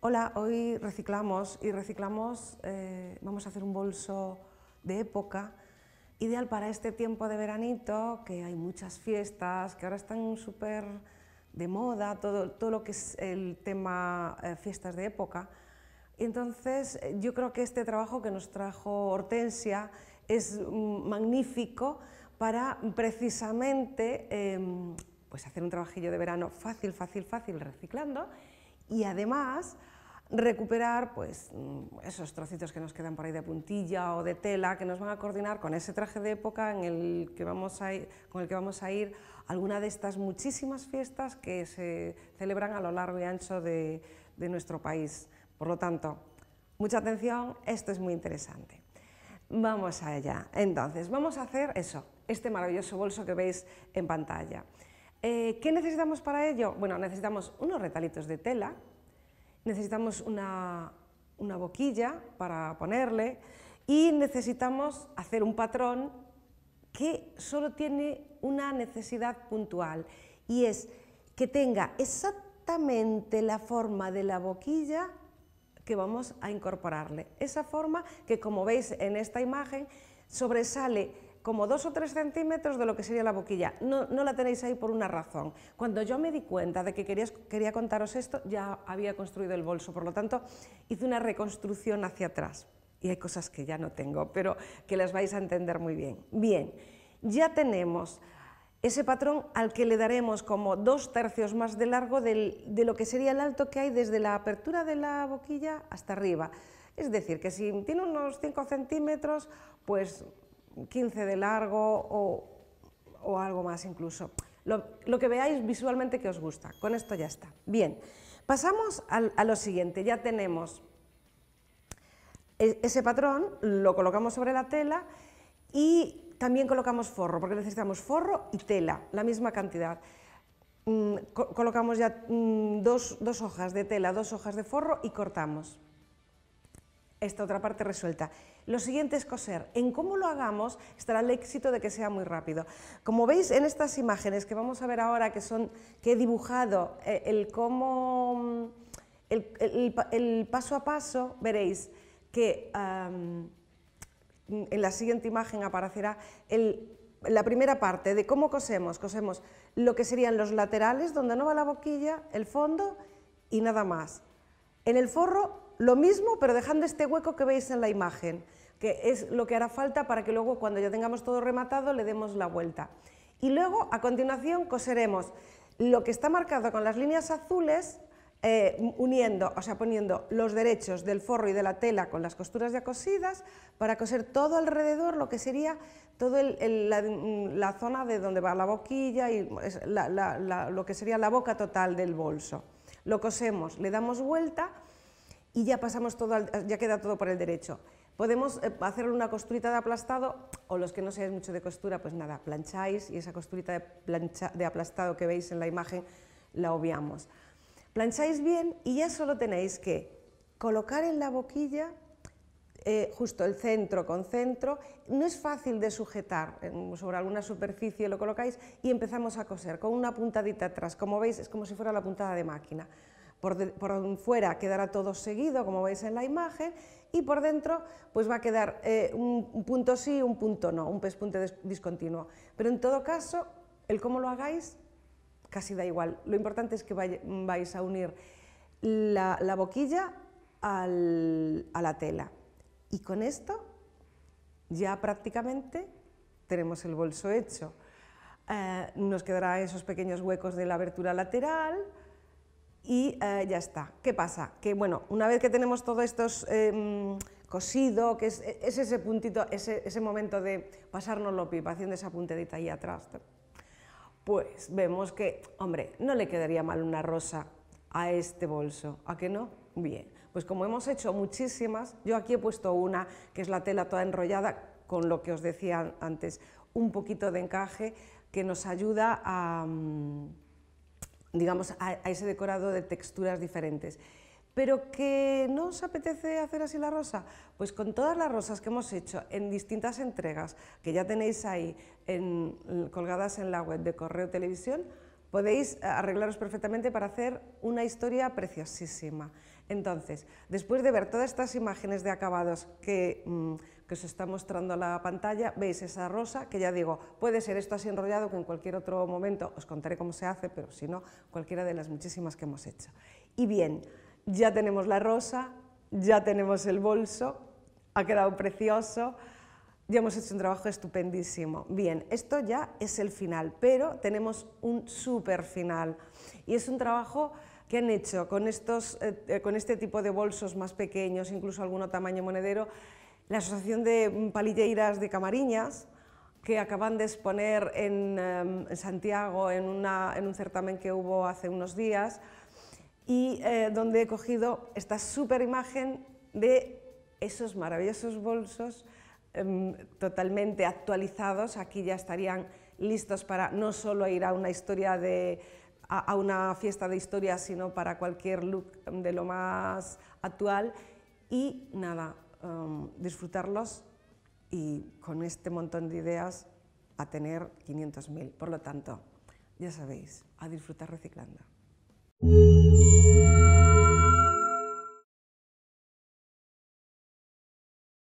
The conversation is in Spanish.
Hola, hoy reciclamos y reciclamos, eh, vamos a hacer un bolso de época Ideal para este tiempo de veranito, que hay muchas fiestas, que ahora están súper de moda, todo, lo que es el tema eh, fiestas de época. Entonces, yo creo que este trabajo que nos trajo Hortensia es mm, magnífico para precisamente em, pues hacer un trabajillo de verano fácil, fácil, fácil, reciclando y además recuperar pues, mm, esos trocitos que nos quedan por ahí de puntilla o de tela que nos van a coordinar con ese traje de época en el que vamos a con el que vamos a ir a alguna de estas muchísimas fiestas que se celebran a lo largo y ancho de, nuestro país. Por lo tanto, mucha atención, esto es muy interesante. Vamos allá. Entonces, vamos a hacer eso, este maravilloso bolso que veis en pantalla. Eh, ¿Qué necesitamos para ello? Bueno, necesitamos unos retalitos de tela necesitamos una, boquilla para ponerle y necesitamos hacer un patrón que solo tiene una necesidad puntual y es que tenga exactamente la forma de la boquilla que vamos a incorporarle. Esa forma que como veis en esta imagen sobresale como dos o tres centímetros de lo que sería la boquilla. No, la tenéis ahí por una razón. Cuando yo me di cuenta de que quería, quería contaros esto, ya había construido el bolso, por lo tanto hice una reconstrucción hacia atrás. Y hay cosas que ya no tengo, pero que las vais a entender muy bien. Bien, ya tenemos ese patrón al que le daremos como dos tercios más de largo de lo que sería el alto que hay desde la apertura de la boquilla hasta arriba. Es decir, que si tiene unos cinco centímetros, pues 15 de largo o, algo más incluso. Lo, que veáis visualmente que os gusta. Con esto ya está. Bien, pasamos a lo siguiente. Ya tenemos e, ese patrón, lo colocamos sobre la tela y también colocamos forro, porque necesitamos forro y tela, la misma cantidad. Mm, colocamos ya mm, dos hojas de tela, dos hojas de forro y cortamos esta otra parte resuelta. Lo siguiente es coser. En cómo lo hagamos estará el éxito de que sea muy rápido. Como veis en estas imágenes que vamos a ver ahora, que, son, que he dibujado eh, el cómo, mm, el, paso a paso, veréis que mm, en la siguiente imagen aparecerá el, la primera parte de cómo cosemos. Cosemos lo que serían los laterales, donde no va la boquilla, el fondo y nada más. En el forro lo mismo, pero dejando este hueco que veis en la imagen, que es lo que hará falta para que luego cuando ya tengamos todo rematado le demos la vuelta. Y luego, a continuación, coseremos lo que está marcado con las líneas azules, eh, uniendo, o sea, poniendo los derechos del forro y de la tela con las costuras ya cosidas, para coser todo alrededor lo que sería toda mm, la, zona de donde va la boquilla y lo que sería la boca total del bolso. Lo cosemos, le damos vuelta y ya pasamos todo, ya queda todo por el derecho. Podemos eh, hacer una costurita de aplastado o los que no seáis mucho de costura, pues nada, plancháis y esa costurita de, de aplastado que veis en la imagen la obviamos. Plancháis bien y ya solo tenéis que colocar en la boquilla eh, justo el centro con centro, no es fácil de sujetar, sobre alguna superficie lo colocáis y empezamos a coser con una puntadita atrás, como veis es como si fuera la puntada de máquina. Por, fuera quedará todo seguido, como veis en la imagen, y por dentro pues va a quedar eh, un, punto sí, un punto no, un pespunte discontinuo. Pero en todo caso, el cómo lo hagáis casi da igual. Lo importante es que vais a unir la, boquilla a la tela. Y con esto ya prácticamente tenemos el bolso hecho. Eh, nos quedarán esos pequeños huecos de la abertura lateral, y eh, ya está. ¿Qué pasa? Que bueno, una vez que tenemos todo esto eh, cosido, que es, ese puntito, ese, momento de pasarnos lo pipa haciendo esa puntedita ahí atrás, pues vemos que, hombre, no le quedaría mal una rosa a este bolso, ¿a qué no? Bien, pues como hemos hecho muchísimas, yo aquí he puesto una que es la tela toda enrollada con lo que os decía antes, un poquito de encaje que nos ayuda a... Mm, digamos, a, ese decorado de texturas diferentes. ¿Pero que no os apetece hacer así la rosa? Pues con todas las rosas que hemos hecho en distintas entregas, que ya tenéis ahí colgadas en la web de Correo Televisión, podéis eh, arreglaros perfectamente para hacer una historia preciosísima. Entonces, después de ver todas estas imágenes de acabados que... Mm, que os está mostrando la pantalla, veis esa rosa, que ya digo, puede ser esto así enrollado que en cualquier otro momento os contaré cómo se hace, pero si no, cualquiera de las muchísimas que hemos hecho. Y bien, ya tenemos la rosa, ya tenemos el bolso, ha quedado precioso, ya hemos hecho un trabajo estupendísimo. Bien, esto ya es el final, pero tenemos un súper final. Y es un trabajo que han hecho con, estos, eh, eh, con este tipo de bolsos más pequeños, incluso alguno tamaño monedero, la Asociación de mm, Palilleiras de Camariñas, que acaban de exponer en, em, Santiago en, un certamen que hubo hace unos días y eh, donde he cogido esta super imagen de esos maravillosos bolsos em, totalmente actualizados. Aquí ya estarían listos para no solo ir a una historia a, una fiesta de historia, sino para cualquier look de lo más actual. Y nada, Em, disfrutarlos y con este montón de ideas a tener 500.000. Por lo tanto, ya sabéis, a disfrutar reciclando.